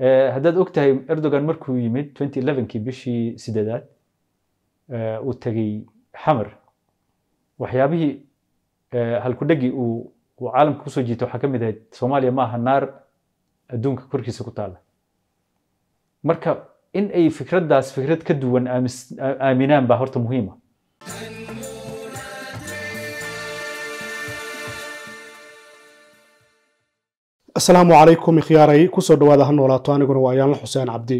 haddaad og tahay erdogan markuu yimid kii bishii sideedaad uu tegey xamar waxyaabihii halkudhegii uu caalamka kusoo jiita waxaa ka mid ahayd soomaaliya maaha naar adduunka korkiisa ku taala marka in ay fikraddaas fikrad ka duwan aaminaan baa horta muhiima asalaamu calaykum ikhiyaaray kusoo dhawaada ha noolaato aniguna waa yaanla xuseen cabdi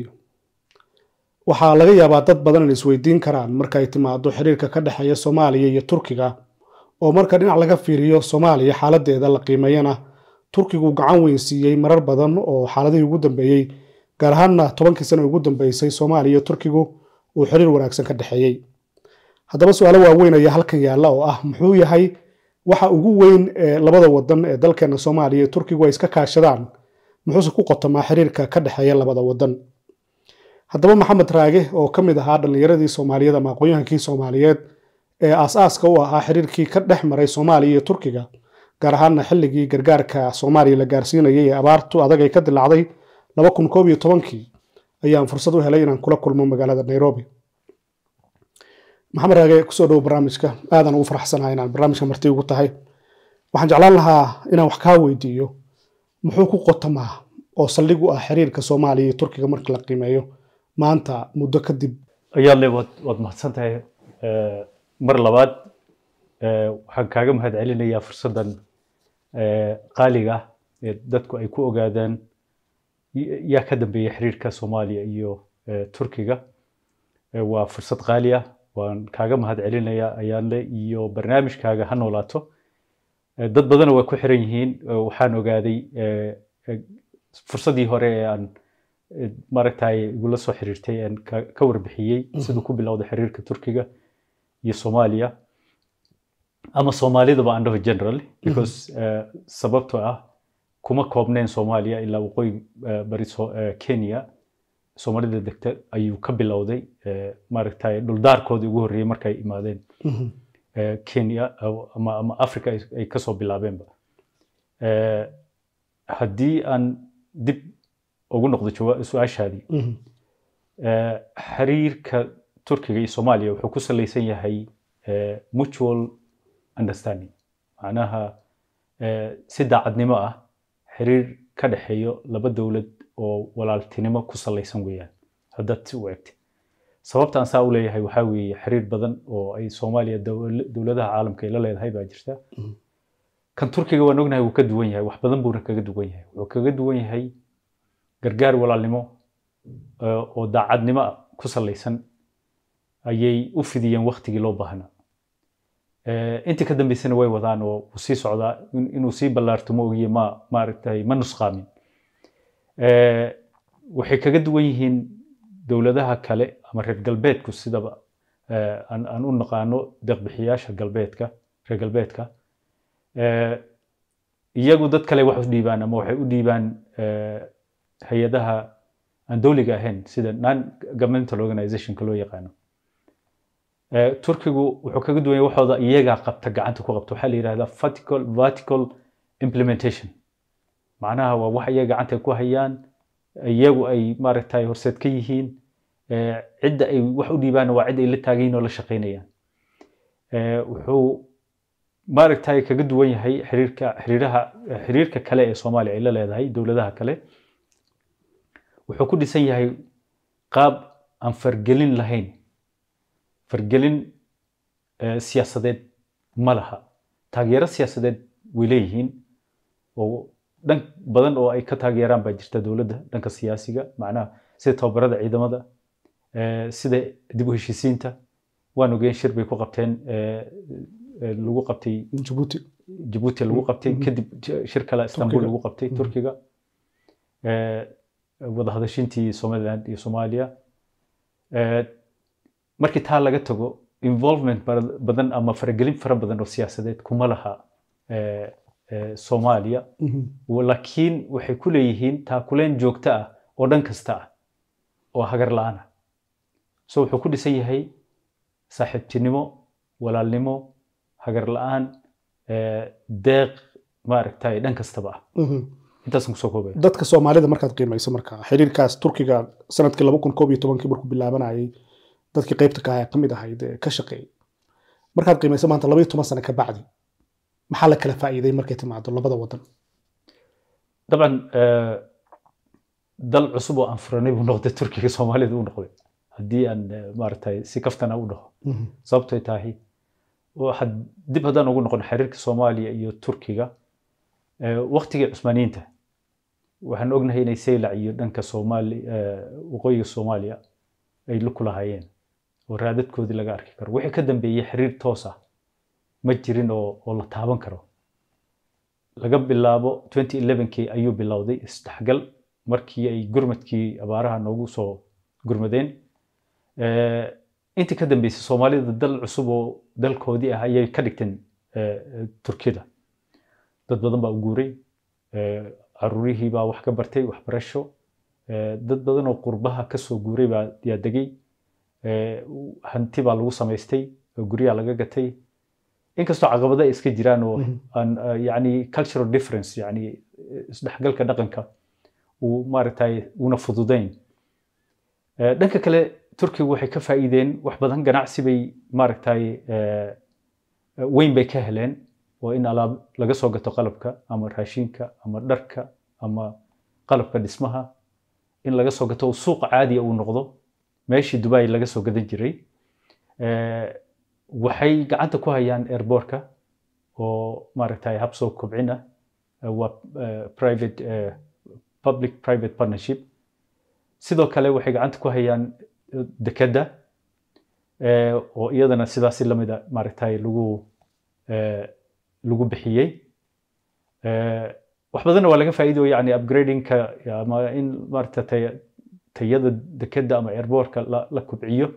waxaa laga yaabaa dad badan in isweydiin karaan markay timaado xiriirka ka dhexeeya soomaaliya iyo turkiga oo marka dhinac laga fiiriyo soomaaliya xaaladeeda la qiimeeyana turkigu gacan weyn siiyey marar badan oo xaaladihii ugu dambeeyey gaar ahaanna tobankii sano ugu dambeysay soomaaliya iyo turkigu uu xiriir wanaagsan ka dhexeeyey haddaba su-aalo waaweyn ayaa halkan yaalla oo ah muxuu yahay waxa ugu weyn eh, labada wadan ee dalkeena soomaaliya iyo turkigu ay iska kaashadaan muxuuse ku qotomaa xiriirka ka dhexeeya labada wadan haddaba maxamed raage oo ka mid ahaa dhallinyaradii soomaaliyeed ama aqoon soomaaliyeed ee aas-aaska u ahaa xiriirkii ka dhex maray soomaaliya iyo turkiga gaar ahaana xilligii gargaarka soomaaliya la gaarsiinayay ee abaartu adag ay ka dilaacday laba kun koob iyo tobankii ayaan fursad u helay inaan kula kulmo magaalada nairobi maxamed raage kusoo dhowo barnaamijka aadan ugu faraxsanaha inaan barnaamijka marti ugu tahay waxaan jeclaan lahaa inaan wax kaa weydiiyo muxuu ku qotamaa oo saldhig u ah xiriirka soomaaliya iyo turkiga marka la qiimeeyo maanta muddo kadib ayaadle waad waad mahadsan tahay mar labaad waxaan kaaga mahad celinayaa fursaddan qaaliga ah ee dadku ay ku ogaadaan yaa ka dambeeya xiriirka soomaaliya iyo turkiga waa fursad qaali ah waan kaaga mahad celinaya ayaanle iyo barnaamijkaaga ha noolaato eh, dad badana waa ku xiran yihiin eh, waxaan ogaaday eh, fursadii hore ee aan maaragtay igula soo xiriirtay aan ka warbixiyey mhm. siduu ku bilowda xiriirka turkiga iyo soomaaliya ama soomaalidaba aan general mhm. because sababto ah kuma koobneyn soomaaliya ilaa waqooyi bari kenya soomaalida degta ayuu ka bilowday eh, maaragta dhuldaarkoodii ugu horreeyey markay imaadeen mm-hmm. eh, kenya ama ama africa ay kasoo bilaabeenba eh, haddii aan dib ugu noqdo su-aashaadii mm-hmm. xiriirka turkiga iyo soomaaliya wuxuu ku salaysan yahay mutual understanding macnaha si daacadnimo ah xiriir ka dhexeeyo laba dowlad oo walaaltinimo ku salaysan weyaan haddaad si u eegta sababtaan saa u leeyahay waxaa weeye xiriir badan oo ay soomaaliya dowladaha caalamka ay la leedahay baa jirta mhm. kan turkiga waan ognahay wuu ka duwan yahay wax badan buuna kaga duwan yahay wuxuu kaga duwan yahay gargaar walaalnimo eh, oo daacadnimo ku salaysan ayay u fidiyeen waktigii loo baahnaa eh, intii ka dambeysana way wadaan oo wuu sii socdaa inuu sii ballaarto ma ogiye ma maaragtay ma nusqaamin Eh, waxay kaga duwan yihiin dowladaha kale ama reer galbeedku sidaba eh, aan u naqaano deqbixiyaasha galbeedka reer galbeedka eh, iyagu dad kale wax u dhiibaan ama waxay u dhiibaan hay-adaha aan dowliga ahayn sida non governmental organizationka loo yaqaano turkigu wuxuu kaga duwan yahay waxooda iyagaa qabta gacanta ku qabta waxaa la yidhahdaa vertical vertical implementation macnaha waa wax iyaga gacantay ku hayaan iyagu ay maaragtay horseed ka yihiin eh, cidda ay wax u dhiibaan waa cidd ay la taagan oo la shaqaynayaan eh, wuxuu maaragtay kaga duwan yahay xiriirka xiriiraha xiriirka kale ee soomaaliya ay la leedahay dowladaha kale wuxuu ku dhisan yahay qaab aan fargelin lahayn fargelin eh, siyaasadeed ma laha taageero siyaasadeed way leeyihiin oo dhan badan oo ay ka taageeraan baa jirta dowladda dhanka siyaasiga macnaha sida tababarada ciidamada eh, sida dib u heshiisiinta waan ogeen shir bay ku qabteen eh, eh, lagu qabtay jibuuti jibuuti lagu qabtay mm-hmm. kadib shir kale istanbul lagu qabtay mm-hmm. turkiga wada hadashintii somaliland iyo soomaaliya markii taa laga tago involvement badan ama faragelin fara badan oo siyaasadeed kuma laha soomaaliya mhm. laakiin waxay ku leeyihiin taakuleen joogto ah oo dhan kasta ah oo hagar la-aana ah. so wuxuu ku dhisan yahay saaxiibtinimo walaalnimo hagar la-aan deeq maaragta dhan kastaba ah mhm. intaasan kusoo koobaya dadka soomaalida markaad qiimayso marka xiriirkaas turkiga sanadkii laba kun koob iyo tobankii markuu bilaabanayay dadkii qaybta ka ahaa ka mid ahayd ka shaqeeyay markaad qiimayso maanta laba toban sano ka bacdi maxaa la kala faa'iiday markay timaado labada wadan dabcan eh, dal cusub oo aan furanay buu noqday turkiga soomaalidu u noqday haddii aan eh, maaragtay si kaftana u dhaho mhm. sababtay tahay dib haddaan ugu noqon xiriirka soomaaliya iyo turkiga eh, waktigii cusmaaniyiinta waxaan ognahay inay saylac iyo dhanka soomaali waqooyiga soomaaliya ay la kulahaayeen oo raadadkoodii laga arki karo wixii ka dambeeyey xiriir toos ah ma jirin oo la taaban karo laga bilaabo kii ayuu bilowday isdhexgal markii ay gurmadkii abaaraha noogu soo gurmadeen eh, intii ka dambeysay soomaalida dal cusub oo dalkoodii ah ayay ka dhigteen eh, turkida dad badan baa u guuray caruurihii eh, baa wax ka bartay waxbarasho dad badan oo qurbaha kasoo guuray baa yaa degay hanti baa lagu samaystay guryaa laga gatay inkastoo caqabada iska jiraan oo mm-hmm. ah, yani cultural difference yani eh, isdhexgalka dhaqanka uu maaragtay una fududayn eh, dhanka kale turkiga waxay ka faa'iideen wax badan ganacsi bay maaragtay eh, weyn bay ka heleen oo in alaab laga soo gato qalabka ama raashinka ama dharka ama qalabka dhismaha in laga soo gato suuq caadiya uu noqdo meeshii dubai laga soo gadan jiray waxay gacanta ku hayaan airborka oo maaragtay hab soo kobcin ah eh, waa eh, private eh, public private partnership sidoo kale waxay gacanta ku hayaan dekedda oo iyadana sidaasi lamida maaragtay lagu lagu bixiyey wax badanna waa laga faa'iido yani upgradingka ama in maaragta tayada dekedda ama airborka la kobciyo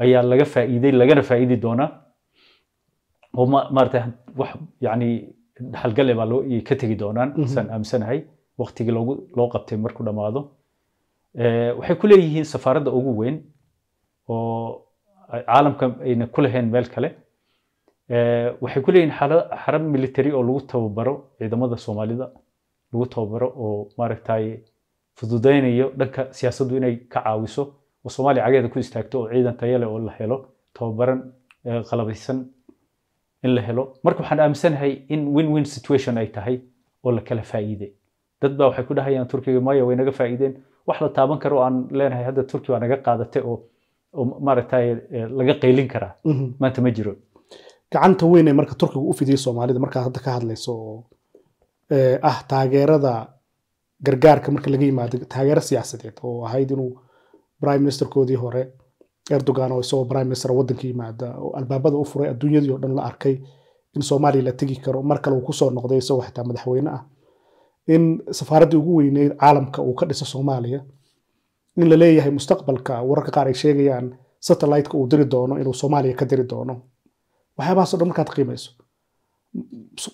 ayaa laga faa'iiday lagana faaiidi doonaa oo maarata wax yani dhaxalgale baa loo ka tegi doonaan mhm. saan aamsanahay waqtigii loogu loo qabtay markuu dhammaado eh, waxay ku leeyihiin safaaradda ugu weyn oo caalamka ayna ku lahayn meel kale eh, waxay ku leeyihiin xaran military oo lagu tababaro ciidamada soomaalida lagu tababaro oo maaragtay fududaynayo dhanka siyaasaddu inay ka caawiso oo soomaaliya cageeda ku istaagto oo ciidan tayale oo la helo tababaran qalabeysan in la helo marka waxaan aaminsanahay in win win situation ay tahay oo lakala kala faa'iide dad baa waxay ku dhahayaan turkiga maya way naga faa'iideen wax la taaban karo aan leenahay hadda turki waa naga qaadate oo oo maaragtay laga qaylin karaa mhm. maanta ma jiro gacanta weyn marka turkiga u fidiyay soomaalida markaad hadda ka hadlayso oo ah taageerada gargaarka marka laga yimaado taageero siyaasadeed oo ahayd inuu prime ministerkoodii hore erdogan oo isagoo prime minister wadanka yimaada oo albaabada u furay adduunyadii o dhan la arkay in soomaaliya la tegi karo mar kale uu kusoo noqday isagoo xitaa madaxweyne ah in safaaraddii ugu weyneyd caalamka uu ka dhiso soomaaliya in la leeyahay mustaqbalka wararka qaar ay sheegayaan satelliteka uu diri doono inuu soomaaliya ka diri doono waxyaabahaas dhan markaad qiimayso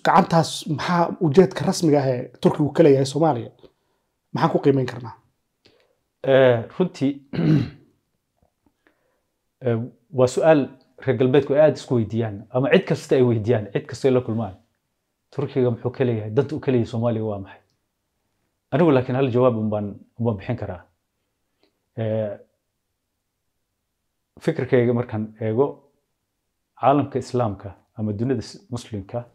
gacantaas maxaa ujeedka rasmiga ah ee turkigu kaleeyahay soomaaliya maxaan ku qiimayn karnaa runtii waa su-aal reer galbeedku ay aada isku weydiiyaan ama cid kasta ay weydiiyaan cid kastay la kulmaan turkiga muxuu kaleeyahay danta u kaleeyahay leeyahay soomaaliga waa maxay anigu laakiin hal jawaab umbaan umbaan bixin karaa fikirkayga markaan eego caalamka islaamka ama duniyada muslimka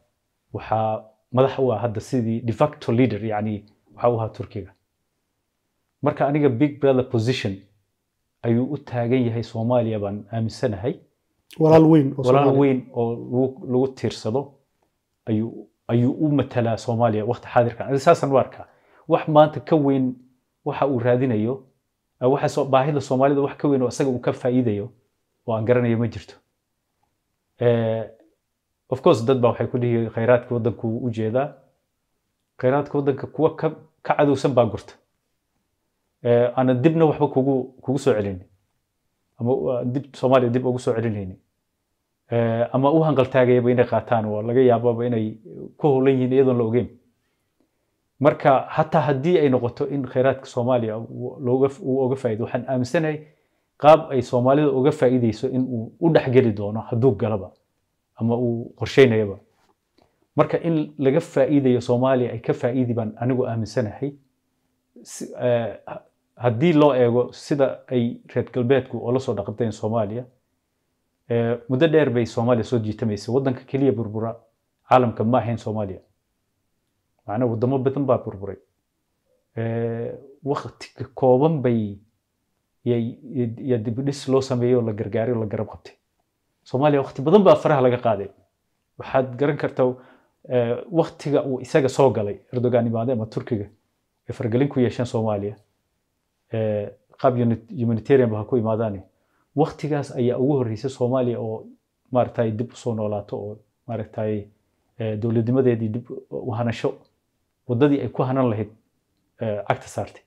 waxaa madax u ah hadda sidii defacto leader yani waxa u ahaa turkiga marka aniga big brother position ayuu u taagan yahay soomaaliya baan aaminsanahay walaal weyn oo lagu tiirsado ayuu u matalaa soomaaliya waqti xaadirka saasaan u arkaa wax maanta ka weyn waxa uu raadinayo ah, waxa baahida soomaalida wax ka weyn oo isaga uu ka faa'iidayo oo aan garanayo ma jirto eh, of course dad baa waxay ku dhihi khayraadka waddanku u jeedaa khayraadka waddanka kuwa ka cadowsan baa gurta aana dibna waxba kugu soo celin ama dib soomaaliya dib ugu soo celinaynin ama u hanqaltaagayaba inay qaataan waa laga yaababa inay ku howlan yihiin iyadoon la ogeyn marka hataa haddii ay noqoto in khayraadka soomaaliya uu oga faa'ido waxaan aaminsanahay qaab ay soomaalida uga faa'iideyso in uu u dhexgeli doono hadduu galaba ama uu qorsheynayaba marka in laga faa'iidayo soomaaliya ay ka faa'iidi baan anigu aaminsanahay haddii loo eego sida ay reer galbeedku oola soo dhaqanteen soomaaliya muddo dheer bay soomaaliya soo jiitamaysay waddanka keliya burbura caalamka ma ahayn soomaaliya macnaa waddamo badan baa burburay wakti kooban bay ya dibdhis loo sameeyey oo la gargaaray oo la garab qabtay soomaaliya wakti badan baa faraha laga qaaday waxaad garan karta waktiga uu isaga soo galay erdogan imaade ama turkiga ay fargelin ku yeesheen soomaaliya qaab humanitarian ba ha imaadaane waktigaas ayaa ugu horreysay soomaaliya oo maaragtay dib usoo noolaato oo maaragtay dowladnimadeedii dib u hanasho ay ku hanan lahayd cagta saartay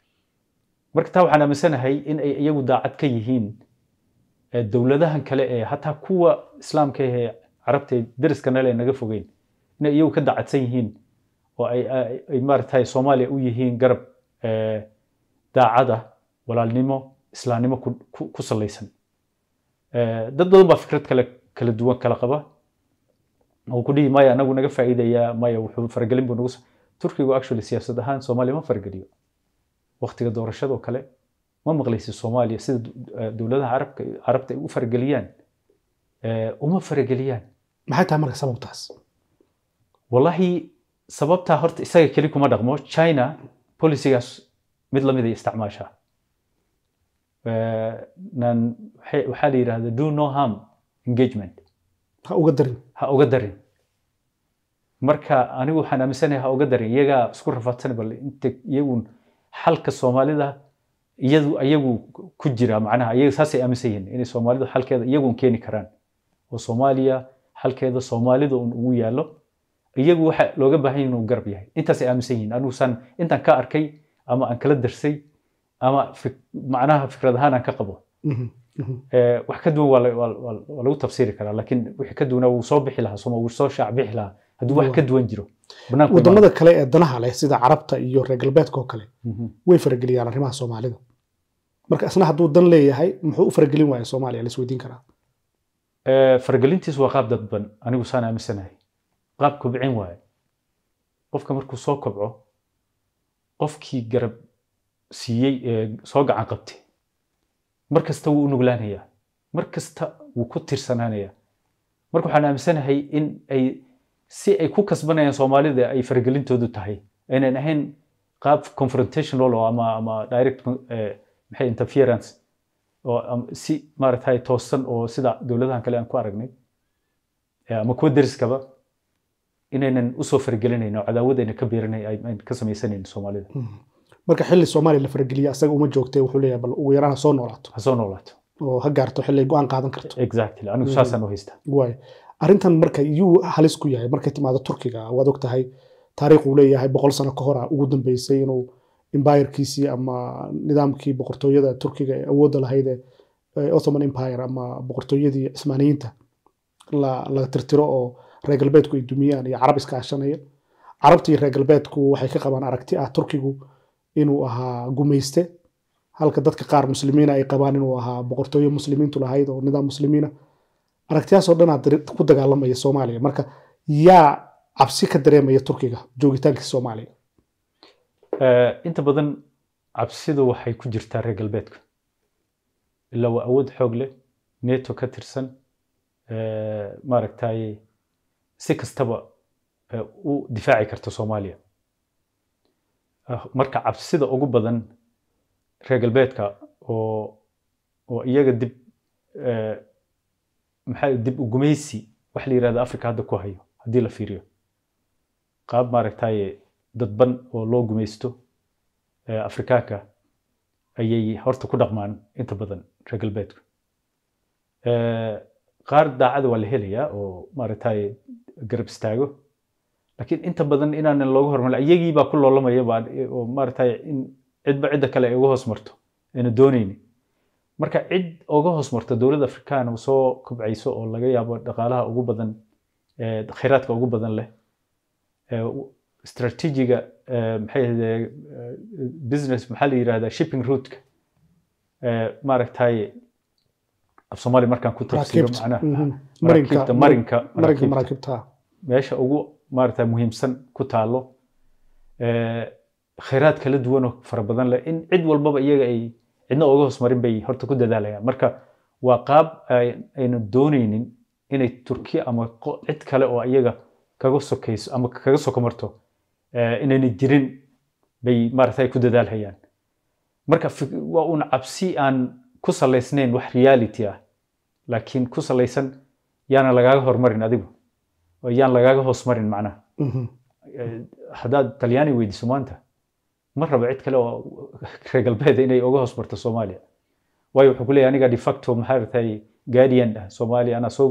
marka taa waxaan aaminsanahay in ay iyagu daacad ka yihiin dowladahan kale ee hataa kuwa islaamka ee carabta dariskana le naga fogeyn inay iyagu ka daacadsan yihiin oo ay maaragtay soomaaliya u yihiin garab daacada walaalnimo islaamnimo ku salaysan eh, dad badan baa fikrad kale kala duwan kala qaba oo ku dhihi maya anagu naga faa'iidaya maya wuxuu faragelin buu nagu turkigu actually siyaasad ahaan soomaaliya ma farageliyo waqtiga doorashado kale ma maqlaysid soomaaliya sida eh, dowladaha carabka carabta ay u farageliyaan eh, uma farageliyaan maxay tahay marka sababtaas wallaahi sababtaa horta isaga keli kuma dhaqmo china polisigaas mid lamid ay isticmaashaa waxaa la yidhahda do no harm engagement ha uga darin ha uga darin marka anigu waxaan aaminsanahay ha uga darin iyagaa isku rafaadsan bal inta iyagun xalka soomaalida iyadu iyagu ku jira macnaha iyaga saasay aaminsan yihiin inay soomaalidu xalkeeda iyagun keeni karaan oo soomaaliya xalkeeda soomaalida un ugu yaallo iyagu waxa looga baahan yahay inuu garab yahay intaasay aaminsan yihiin anigu saan intaan ka arkay ama aan kala darsay ama macnaha fikrad ahaan aan ka qabo mhm, mhm. Eh, wax ka duwan waa lagu tafsiri karaa laakiin wixii ka duwana wuu soo bixi lahaa soma wuu soo shaac lahaa hadduu wax ka duwan jiro wadamada kale ee danaha leh sida carabta iyo reer galbeedka oo kale mhm. way farageliyaan arrimaha soomaalida marka isna hadduu dan leeyahay muxuu u faragelin waaya soomaaliya la isweydiin karaa eh, faragelintiisu waa qaab dadban anigu saan aaminsanahay qaab kobcin waaye qofka markuu soo kobco qofkii garab siiyey soo gacan qabtay mar kasta wuu u nuglaanayaa mar kasta wuu ku tirsanaanayaa marka waxaan aaminsanahay in ay si ay ku kasbanayaan soomaalida ay faragelintoodu tahay aynan ahayn qaab confrontational oo ama ama direct maxay interference oo si maaragtay toosan oo sida dowladahan kale aan ku aragnay ama kuwa deriskaba inaynan usoo faragelinayno cadaawad ayna ka beeranayn ka samaysanayn soomaalida mm-hmm marka xili soomaaliya la farageliya asaga uma joogtay wuxuu leeyahay bal ugu yaraan ha noolaato ha noolaato oo ha gaarto xilli go'aan qaadan karto exactly anigu mm. saasaan u haystaa waay arrintan marka yuu halis ku yahay markay timaado turkiga waad og tahay taariikh uu leeyahay boqol sano ka hora ah, ugu dambeysay inuu empirekiisii ama nidaamkii boqortooyada turkiga ee awoodda lahayd ee ottoman empire ama boqortooyadii cismaaniyiinta la tirtiro oo reer galbeedku ay dumiyaan iyo carab iska ashanaya carabtii reer galbeedku waxay ka qabaan aragti ah turkigu inuu ahaa gumayste halka dadka qaar muslimiina ay qabaan inuu ahaa boqortooyo muslimiintu lahayd oo nidaam muslimiina aragtiyaasoo dhanaa ku dagaalamaya soomaaliya marka yaa cabsi ka dareemaya turkiga joogitaankii soomaaliya inta badan cabsidu waxay ku jirtaa reer galbeedka ilaa waa awood xoog leh neto ka tirsan maaragtay si kastaba u difaaci karta soomaaliya Ah, marka cabsida ugu badan reer galbeedka oo oo iyaga dib eh, maxaa dib ugumaysi wax la yirahda africa hadda ku hayo haddii la fiiriyo qaab maaragtaye dadban oo loo gumaysto eh, afrikaanka ayay horta ku dhaqmaan inta badan reer galbeedku eh, qaar daacada waa la helayaa oo maaragtaye garab istaago laakiin inta badan inaanan looga hormarin iyagiibaa ku loolamaya baa oo maaragtay in cidba cidda kale ay uga hoos marto ayna dooneyni marka cid oga hoos marta dowladda afrikaana soo kobcayso oo laga yaabo dhaqaalaha ugu badan khayraadka ugu badan leh stratejiga maxay business maxaa la yidhahdaa shipping routka maaragtay af markaan ku tafsiro macnaha mm-hmm. marinka marinka meesha ugu maarata muhiimsan ku taalo eh, khayraad kala duwan oo fara badan leh in cid walbaba iyaga ay cidna uga hoosmarin bay horta ku dadaalayaan marka waa qaab aynu doonaynin inay turkiya ama cid kale oo iyaga kaga sokayso ama kaga sokomarto eh, inayna jirin bay maarata ku dadaalhayaan marka waa uun cabsi aan ku salaysnayn wax reality ah laakiin ku salaysan yaana lagaaga hormarin adigu yaan lagaaga hoos marin macnaha mm-hmm. eh, haddaad talyaani weydiso maanta ma rabo cid kale oo reer galbeed inay uga hoos marto soomaaliya waayo wuxuu kuleeyahy aniga defacto maxaa ratay guardian ah soomaaliya anaa soo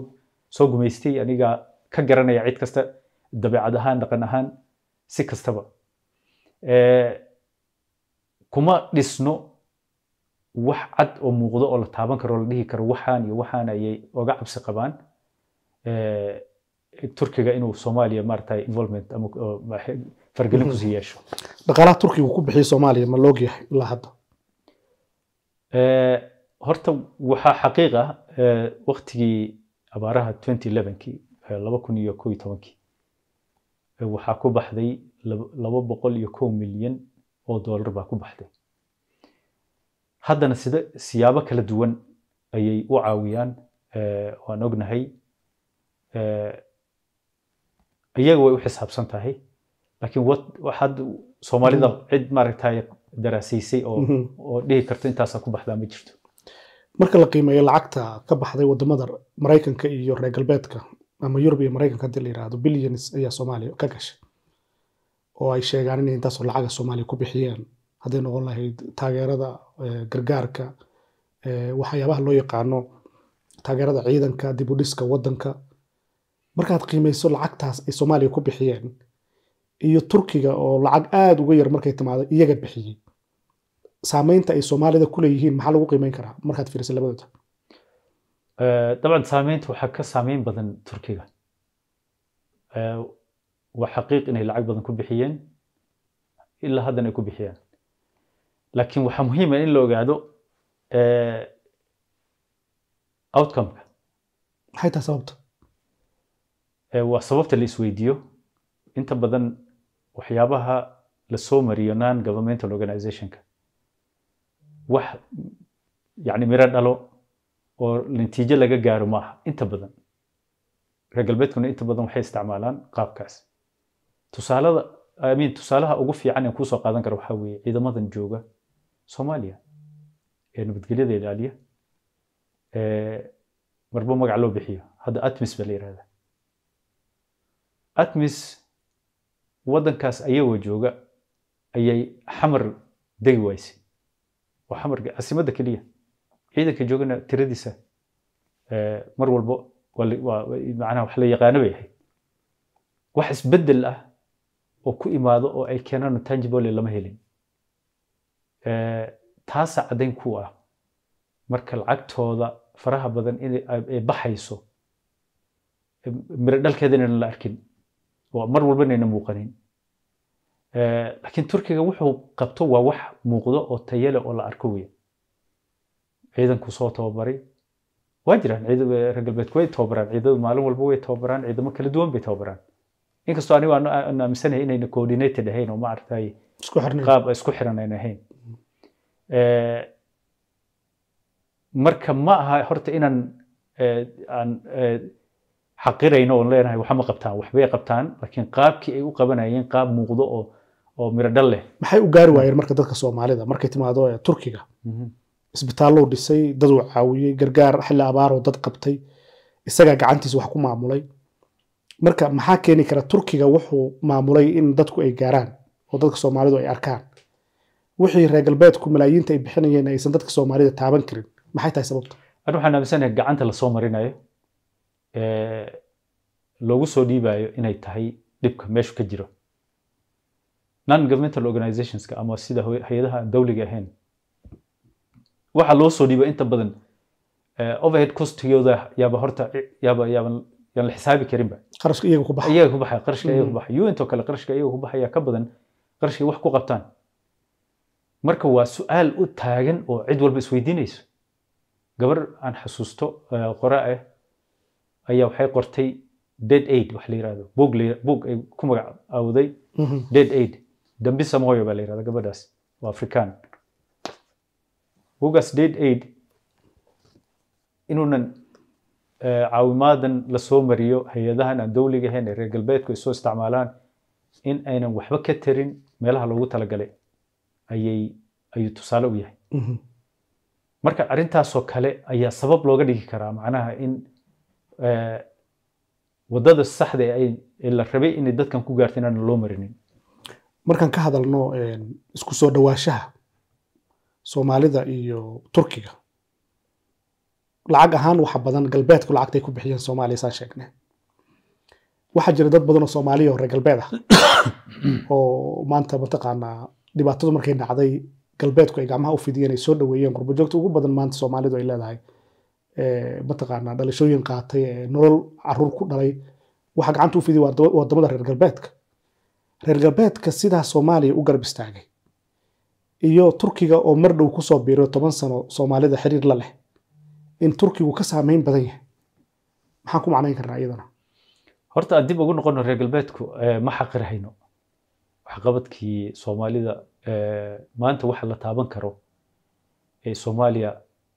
soo gumaystay aniga ka garanaya cid kasta dabeecad ahaan dhaqan ahaan si kastaba eh, kuma dhisno wax cad oo muuqdo oo la taaban karo la dhihi karo waxaan iyo waxaan ayay oga cabsi qabaan eh, turkiga inuu soomaaliya maarata involvement ama fargelin kusii mm-hmm. yeesho dhaqaalaha turkiga ku bixiya soomaaliya ma loog yahay ilaa hadda eh, horta waxaa xaqiiq ah eh, abaaraha twenty elevenkii eh, laba kun iyo koo iyo tobankii waxaa ku baxday laba boqol iyo kow milyan oo dollar baa ku baxday haddana sida siyaabo kala duwan ayay u caawiyaan waan ognahay iyaga way u xisaabsan tahay laakiin had soomaalida mm-hmm. cid maaragta daraasiisay mm-hmm. oo dhihi karta intaasaa ku baxdaa ma jirto marka la qiimeeyo lacagta ka baxday wadamada maraykanka iyo reer galbeedka ama yurub iyo maraykanka haddii la yidhaahdo billions ayaa soomaaliya ka gashay oo ay sheegaan inay intaasoo lacaga soomaaliya ku bixiyeen hadday noqon lahayd taageerada eh, gargaarka eh, waxyaabaha loo yaqaano taageerada ciidanka dib u dhiska wadanka markaad qiimayso lacagtaas ay soomaaliya ku bixiyeen iyo turkiga oo lacag aada uga yar markay timaado iyaga bixiyey saameynta ay soomaalida ku leeyihiin maxaa lagu qiimeyn karaa markaad fiirisa labadooda dabcan saameynta waxaa ka saameyn badan turkiga waa xaqiiq inay lacag badan ku bixiyeen ilaa haddan ay ku bixiyeen laakiin waxaa muhiima ah in la ogaado outcomeka maxay tahay sababta waa sababta la isweydiiyo inta badan waxyaabaha lasoo mariyo non governmental organizationka wax yani miro dhalo oo natiijo laga gaaro maaha inta badan reer galbeedkuna inta badan waxay isticmaalaan qaabkaas tusaalada amin tusaalaha ugu fiican ee kuusoo qaadan kara waxaa weeye ciidamadan jooga soomaaliya ee nabadgelyada ilaaliya marba magac loo bixiyo hadda atmis baa la yirahdaa atmis waddankaas ayagoo jooga ayay xamar degi waysay oo xamarka casimada keliya ciidanka joogana tiradiisa eh, mar walbo macnaha wax la yaqaano bay ahayd wax isbeddel ah oo ku imaado oo ay keenaan tangibole lama helin eh, taasa caddayn ku ah marka lacagtooda faraha badan inay baxayso eh, miro dhalkeeda inaan la arkin mar walba inayna muuqanin eh, laakiin turkiga wuxuu qabto waa wax muuqdo oo tayale oo la arko weya ciidanku soo tababaray waa jiraan eh, reer galbeedku way tababaraan ciidadu maalin walba way tababaraan ciidamo kala duwan bay tababaraan inkastoo anigu aan aaminsanahay inayna coordinated ahayn oo maaragtay qaab isku xiran ayna ahayn eh, marka ma aha horta inaan xaqirayno oon leenahay waxma qabtaan waxbay qabtaan laakiin qaabkii ay u qabanayeen qaab muuqdo oo oo miro dhal leh maxay u gaari waayeen marka dadka soomaalida markay timaado turkiga mhm. isbitaallow dhisay dad uu caawiyey gargaar xilli abaaroo dad qabtay isagaa gacantiisa wax ku maamulay marka maxaa keeni kara turkiga wuxuu maamulay in dadku ay gaaraan oo dadka soomaalidu ay arkaan wixii reer galbeedku malaayiinta ay bixinayeen aysan dadka soomaalida taaban karin maxay tahay sababta an waxaan aaminsanahay gacanta lasoo marinayo loogu soo dhiibayo inay tahay dhibka meeshu ka jiro non governmental organizationska ama sida hay-adaha aan dowliga ahayn waxaa loo soo dhiiba inta badan overhead costigooda yaaba horta yaaba yaaban yaan la xisaabi karinba qarashka iyaga ku iyaga ku baxay qarashka iyaga ku mm-hmm. baxay un intoo kale qarashka iyaga ku baxaya ka badan qarashka wax ku qabtaan marka waa su-aal u taagan oo cid walba isweydiinayso gabar aan xasuusto qoraa ah eh, ayaa waxay qortay dead aid wax la yirahdo buug buug ay ku magacaawday mhm. dead aid dambisa moyo baa la yirahda gabadhaas waa afrikaan buugaas dead aid inuunan eh, caawimaadan lasoo mariyo hay-adahan aan dowliga ahayn ee reer galbeedku ay soo isticmaalaan in aynan waxba ka tarin meelaha loogu talagalay ayay ayuu tusaale u yahay mhm. marka arrintaasoo kale ayaa sabab looga dhigi karaa macnaha in wadada saxda ee la rabay inay dadkan ku gaarta inaan loo marinin markaan ka hadalno isku soo dhawaashaha soomaalida iyo turkiga lacag ahaan waxa badan galbeedku lacagtay ku bixiyeen soomaaliya saa sheegnay waxaa jira dad badan oo soomaaliya oo reer galbeed ah oo maanta mataqaanaa dhibaatadu markay dhacday galbeedku ay gacmaha u fidiyeen ay soo dhaweeyeen joogta ugu badan maanta soomaalidu ay leedahay mataqaanaa dhalashooyin qaatay nolol caruur ku dhalay waxa gacanta u fidi wadamada reer galbeedka reer galbeedka sidaa soomaaliya u garab istaagay iyo turkiga oo mar dhow kusoo biiro toban sano soomaalida xiriir la leh in turkigu ka saameyn badan yahay maxaan ku macnayn karnaa iyadana horta aan dib ugu noqono reer galbeedku ma xaqirhayno waxqabadkii soomaalida maanta waxa la taaban karo ee soomaaliya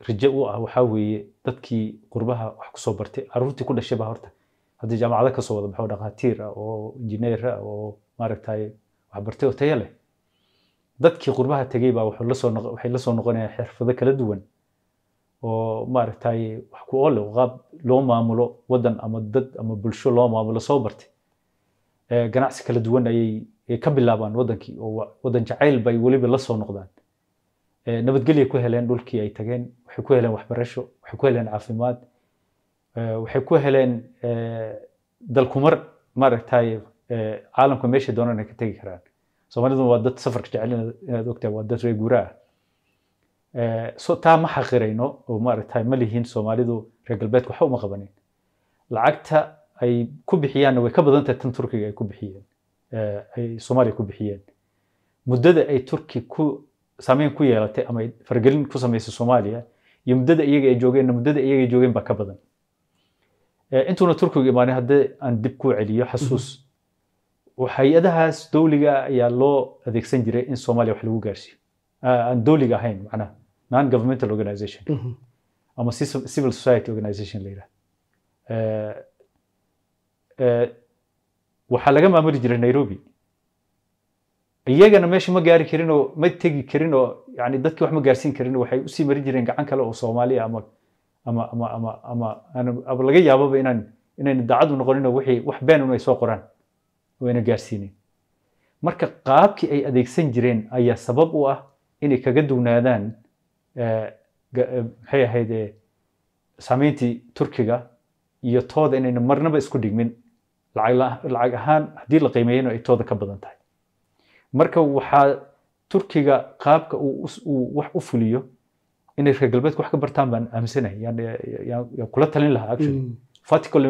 rajo u ah waxaa weeye dadkii qurbaha wax kusoo bartay caruurtii ku dhashayba horta haddii jaamacada kasoo wada baxoo dhakhaatiir ah oo injineer ah oo maaragtay waxbartay oo tayo leh dadkii qurbaha tegey baa waxay la noqonayaan xirfado kala duwan oo maaragtay wax ku oole qaab loo maamulo waddan ama dad ama bulsho loo maamulo soo bartay ganacsi kala duwan ayay ka bilaabaan waddankii oo waddan jacayl bay weliba la noqdaan nabadgelya ku heleen dhulkii ay tageen waxay ku heleen waxbarasho waxay ku heleen caafimaad waxay ku heleen dalkumar maaragtay caalamka meeshay doonaan ay ka tegi karaan soomaalidu waa dad safarka jecel inaad ogtahay waa dad reer taa ma xaqirayno oo maaragtay ma lihiin soomaalidu reer galbeedka waxba uma qabanin lacagta ay ku bixiyaanna way ka badan tahay tan turkiga ay ku bixiyeen ay soomaaliya ku bixiyeen muddada ay turki ku saameyn ku yeelatay ama fargelin ku samaysay soomaaliya iyo muddada iyaga ay joogeenna muddada iyaga ay joogeen baa ka badan eh, intuuna turkigu imaanin haddii aan dib ku celiyo xasuus hay-adahaas mhm. dowliga ayaa loo adeegsan jiray in soomaaliya wax lagu gaarsiiyo ah, aan dowliga ahayn macnaha non governmental organization mhm. ama civil society organization la yidhahdo eh, eh, waxaa laga maamuli jiray nairobi iyagana meesha ma gaari karin oo ma tegi karin oo yani dadki wax ma gaarsiin karin waxay usii marin jireen gacan kale oo soomaaliya ah ama ama ama ama ama ama laga yaababa inaan inayna daacadu noqonin oo wixii wax been un ay soo qoraan oo gaarsiinin marka qaabkii ay adeegsan jireen ayaa sabab u ah inay kaga duwnaadaan eh, eh, maxay ahayd eh, saameyntii turkiga iyo tooda inayna marnaba isku dhigmin lacag ahaan haddii la qiimeeyana ay tooda ka badan tahay marka waxaa turkiga qaabka uu wax u fuliyo inay reer galbeedka wax ka bartaan baan aaminsanahay yaan kula talin lahaa actually mm. vertical,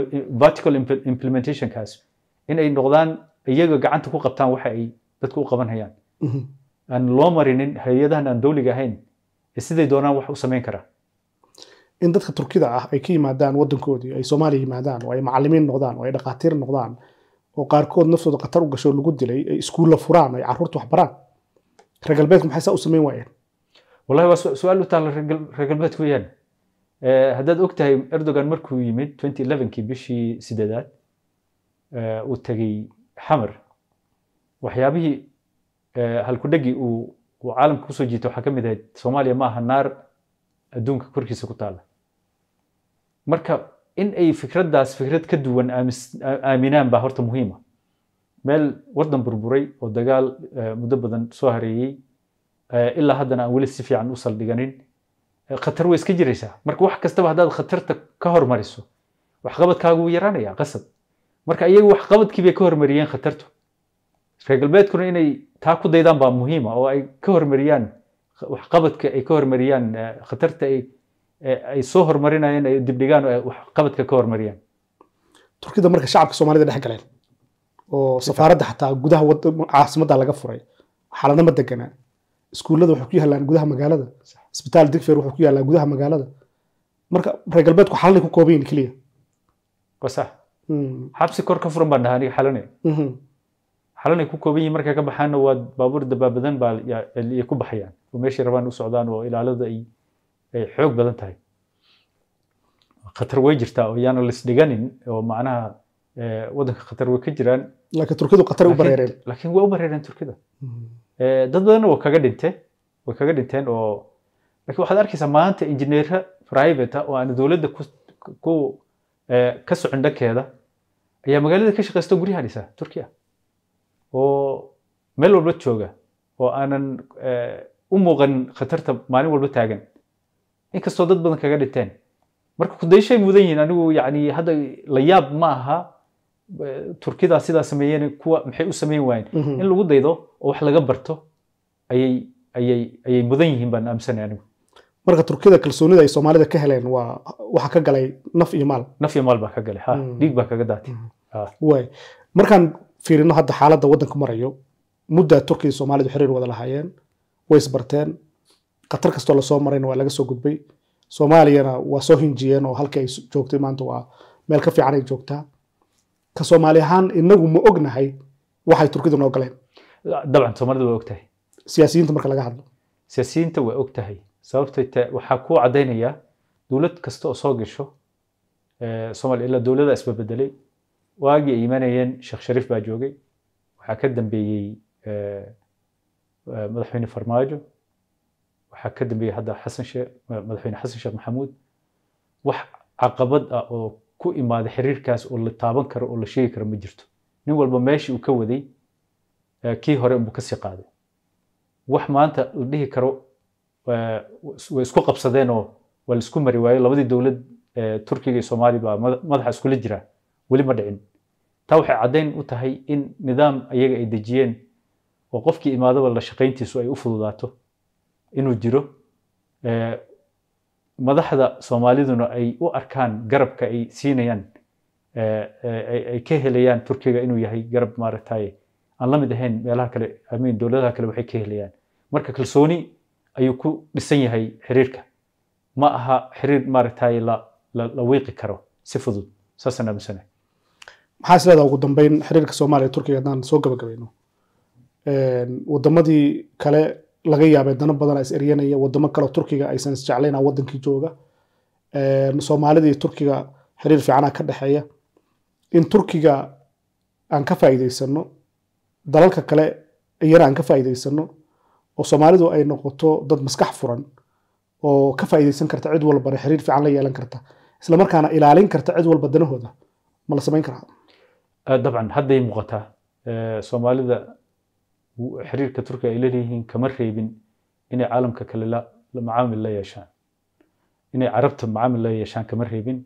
vertical implementationkaas inay noqdaan iyaga gacanta ku qabtaan waxa ay dadku u qabanhayaan mm-hmm. aan loo marinin hay-adahan aan dowliga ahayn siday doonaan wax u samayn kara in dadka turkida ah ay ka yimaadaan wadankoodii ay soomaaliya yimaadaan oo ay macalimiin noqdaan oo ay dhakhaatiir noqdaan oo qaarkood naftooda khatar u gashoo lagu dilay ay iskuulla furaan ay caruurta wax reer galbeedku maxay saa u samayn waayeen wallahi waa su-aal u taalla reer galbeedka weyaan eh, haddaad og tahay erdogan markuu yimid twenty elevenkii bishii sideedaad eh, uu tegey xamar waxyaabihii eh, halkudhegii uu caalamka kusoo jiito waxaa ka mid ahayd soomaaliya maaha naar adduunka korkiisa ku taalla marka in ay fikraddaas fikrad ka duwan aaminaan baa horta muhiima ah. meel waddan burburay oo dagaal eh, muddo badan soo hareeyey eh, ilaa haddana aan weli si fiican u saldhiganin eh, khatar way iska jiraysaa marka wax kastaba haddaad khatarta ka hormariso waxqabadkaagu wuu yaraanayaa qasab marka iyagu waxqabadkii bay ka hormariyeen khatartu reer galbeedkuna inay taa ku daydaan baa muhiima ah, oo ay ka hormariyaan waxqabadka ay ka hormariyaan khatarta ay ay soo horumarinayeen ay dibdhigaan oo waxqabadka ka horumariyaan turkida marka shacabka soomaalida dhex galeen oo safaaradda xataa gudaha caasimadda laga furay xaalada ma deganaa iskuullada waxay ku yaallaan gudaha magaalada isbitaal digfer wuxuu ku yaallaa gudaha magaalada marka reer galbeedku xalalay ku kooban keliya wasax xabsi hmm. kor ka furan baan dhahaa aniga xalane mhm. xalanay ku kooban yihin markay ka baxaanna waa baabuur dabaabadan baa ku baxayaan oo meeshay rabaan u socdaan oo ilaalada ay ay xoog badan tahay khatar way jirtaa oo yaana laisdhiganin oo macnaha eh, waddanka khatar way ka jiraan laakiin turkidu qatar u bareereen way u bareereen turkida mm-hmm. eh, dad badanna way kaga dhinteen way kaga dhinteen oo laakiin waxaad arkaysaa maanta injineera private ah oo aan dowladda ku eh, ka socon dhankeeda ayaa magaalada ka shaqaysta guryaha dhisa turkiya oo meel walba jooga oo aanan u muuqan khatarta maalin walba taagan inkastoo dad badan kaga dhinteen marka kudayshay mudan yihiin anigu yani hadda la yaab ma aha turkidaa sidaa sameeyeen kuwa maxay u sameyn waayeen mhm. in lagu daydo oo wax laga barto ayay ayay ayay mudan yihiin baan aamsanay anigu marka turkida kalsoonida ay soomaalida ka heleen waa waxa ka galay naf iyo maal naf iyo maal baa ka galay ha mhm. dhiig baa kaga daatay mhm. way markaan fiirino hadda xaaladda waddanka marayo muddaa turkiya soomaalidu xiriir wada lahaayeen way isbarteen katar kastoo lasoo marayna waa laga soo gudbay soomaaliyana waa soo hinjiyeen oo halka ay joogtay maanta waa meel ka fiican ay joogtaa ka soomaali ahaan inagu ma ognahay waxay turkidu noo galeen dabcan soomaalidu waa ogtahay siyaasiyiinta marka laga hadlo siyaasiyiinta waa ogtahay sababtay ta waxaa kuu caddaynaya dowlad kasta oo soo gasho eh, soomaaliya ilaa dowlada isbabedelay waagii ay imanayeen sheekh shariif baa joogay waxaa ka dambeeyey eh, eh, madaxweyne farmaajo waxaa ka dambeeyey hadda xasan sheekh madaxweyne xasan sheekh maxamuud wax caqabad ah oo ku imaada xiriirkaas oo la taaban karo oo la sheegi karo ma jirto nin walba meeshii uu ka waday eh, kii hore unbuu sii qaaday wax maanta la dhihi karo eh, way isku qabsadeen oo waa la isku mari waayo labadii dowlad eh, turkiga iyo soomaaliya baa madaxa iskula jira weli ma dhicin taa waxay caddayn u tahay in nidaam iyaga ay dejiyeen oo qofkii imaadaba la shaqayntiisu ay u fududaato inuu jiro madaxda soomaaliduna ay u arkaan garabka ay siinayaan ay ka helayaan turkiga inuu yahay garab maaragtay aan la mid ahayn meelaha kale amiin dowladaha kale waxay ka helayaan marka kalsooni ayuu ku dhisan yahay xiriirka ma aha xiriir maaragtay la la wiiqi karo si fudud saasaan aaminsanahay maxaa is ugu dambeyn xiriirka soomaaliya turkiga haddaan soo gabagabayno wadamadii kale laga yaabee dano badana is eryanaya wadamo kale turkiga aysan isjeclayna wadankii jooga ehm, soomaalida iyo turkiga xiriir fiicana ka dhexeeya in turkiga aan ka faaideysano dalalka kale iyana aan ka faa'iidaysano oo soomaalidu ay noqoto dad maskax furan oo ka faaideysan karta cid walbana xiriir fiican la yeelan karta isla markaana ilaalin karta cid walba danahooda ma la samayn karaa ehm, dabcan hadday muuqataa ehm, soomaalida xiriirka turkiga ay laleeyihiin kama reebin inay caalamka kale macaamil la yeeshaan inay carabta macaamil la yeeshaan kama reebin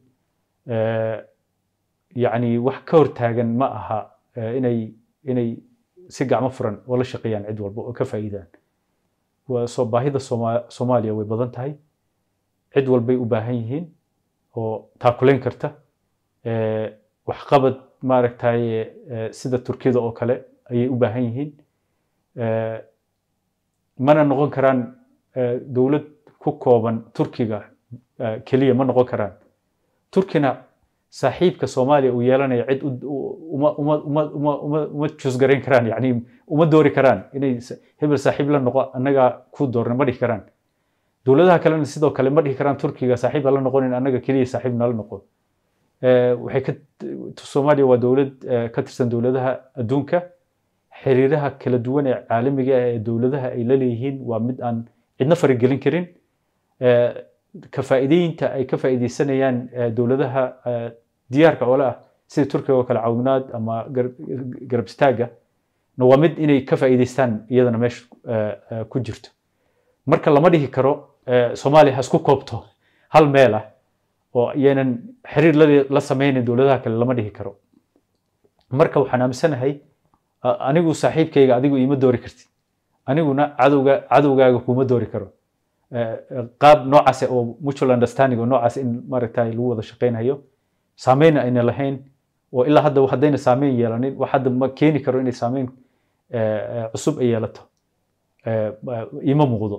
yacni wax ka hortaagan ma aha inay inay si gacmo furan oo shaqeeyaan cid walba oo ka faa'iidaan waa soo baahida soomaaliya way badan tahay cid walbay u baahan yihiin oo taakulayn karta waxqabad maaragtaye sida turkiyada oo kale ayay u baahan yihiin mana noqon karaan e, dowlad ku kooban turkiga e, keliya ma noqon karaan turkina saaxiibka soomaaliya uu yeelanaya cid uma jusgarayn karaan yani uma doori karaan inay hebel saaxiib la noqo annagaa ku doorna ma dhihi karaan dowladaha kalena sidoo kale ma dhihi karaan turkiga saaxiib hala noqonin annaga keliya saaxiib nala noqo e, waxay ka soomaaliya waa dowlad ka tirsan dowladaha adduunka xiriiraha kala duwan ee caalamiga ah ee dowladaha ay laleeyihiin waa mid aan cidna farigelin karin eh, ka faa'iideynta ay ka faa'iideysanayaan eh, dowladaha eh, diyaarka oola ah sida turkiga oo kale cawinaad ama garabstaaga istaagga na waa mid inay ka faa'iideystaan iyadana meesha ku jirto marka lama dhihi karo soomaaliya hasku koobto hal meel ah oo yeenan xiriir la sameynayn dowladaha kale lama dhihi karo marka waxaan aaminsanahay anigu saaxiibkayga adigu ima doori kartid aniguna cadowga cadowgaaga kuma doori karo eh, qaab noocaas ah oo mutual understanding oo noocaas in maaragtay lagu wada shaqaynayo saameyna ayna lahayn oo ilaa hadda haddayna saameyn yeelanin wax hadda ma keeni karo inay saameyn eh, eh, cusub ay yeelato ima muuqdo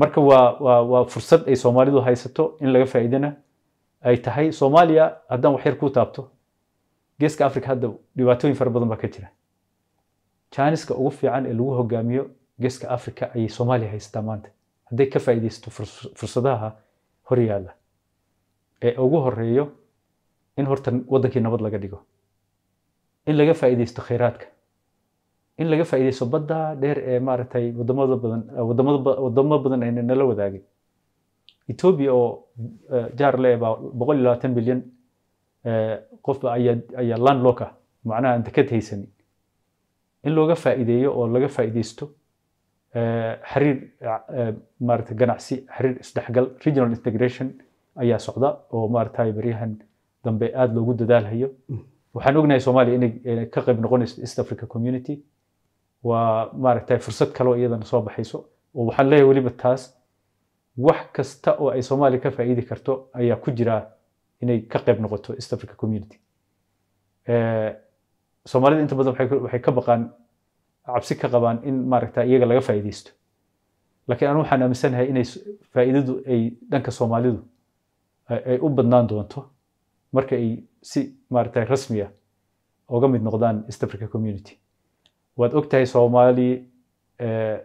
marka waa waa waa fursad ay soomaalidu haysato in laga faa'iidana ay tahay soomaaliya haddaan waxyar ku taabto geeska africa hadda dhibaatooyin fara badan baa ka jira janiska ugu fiican ee lagu hogaamiyo geeska africa ayay soomaaliya haystaa maanta hadday ka faa'iidaysato fursadaha horyaala ee ugu horeeyo in horta wadankii nabad laga dhigo in laga faa'iidaysto khayraadka in laga faaideysto badda dheer ee maaragtay wadamada badan wadamo badan ayna nala wadaagin etoobiya oo eh, jaar le baa boqol iyo labaatan bilyan eh, qofba ayaa ayaa landlock ah. macnaha aan haysanin in looga faa'iideeyo oo laga faa'iideysto eh, xiriir eh, maarata ganacsi xiriir isdhexgal regional integration ayaa socda oo maarata baryahan dambe aada loogu dadaalhayo mm. waxaan ognahay soomaaliya inay eh, ka qayb noqonayso east africa community waa maarata fursad kaloo iyadana soo baxayso oo waxaan leeyahay weliba taas wax kasta oo ay soomaaliya ka faa'iidi karto ayaa ku jira inay ka qayb noqoto east africa community soomaalida inta badan waxay ka baqaan cabsi ka qabaan in maaragta iyaga laga faa'iidaysto laakiin anu waxaan aaminsanahay inay faa'iidadu ay dhanka soomaalidu ay u badnaan doonto marka ay si maaragta rasmiya ah uga mid noqdaan east africa community waad ogtahay tahay soomaali eh,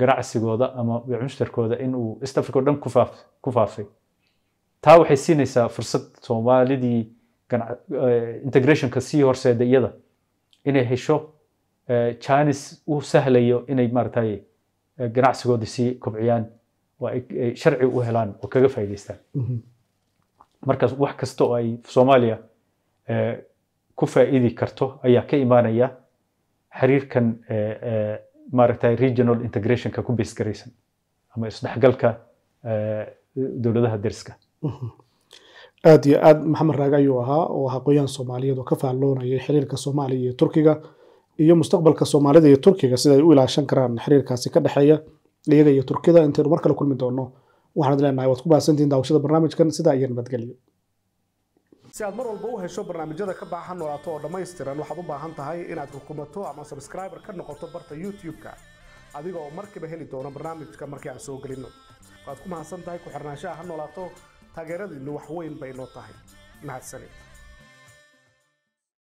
ganacsigooda ama beecushtarkooda inuu east africa o dhan ku faafay taa waxay siinaysaa fursad soomaalidii Uh, integrationka sii horseeda iyada inay hesho jines uh, u sahlayo inay maaratay uh, ganacsigooda sii kobciyaan oo ay sharci u helaan oo kaga faaidaystaan mhm. markaas wax kasta oo ay soomaaliya ku faa'iidi karto ayaa ka imaanaya xiriirkan maaragta regional integrationka ku base ama isdhexgalka dowladaha deriska mhm aada iyo aada maxamed raage ayuu ahaa oo ahaa qoyaan soomaaliyeed oo ka faalloonayay xiriirka soomaaliya iyo turkiga iyo mustaqbalka soomaalida iyo turkiga sida ay u ilaashan karaan xiriirkaasi ka dhexeeya iyaga iyo turkida intaynu mar kale kulmi doono waxaanad leenahay waad ku baahsantihin daawashada barnaamijkan sida iyo nabadgelyo si aad mar walba u hesho barnaamijyada ka baaxa noolaato oo dhammaystiran waxaad u baahan tahay inaad xukumato ama sabscriber ka noqoto barta youtube-ka adiga oo markiiba heli doona barnaamijka markii aan soo gelino waad ku mahadsan tahay ku xirnaanshaha ha noolaato taageeradina wax weyn bay noo tahay mahadsanid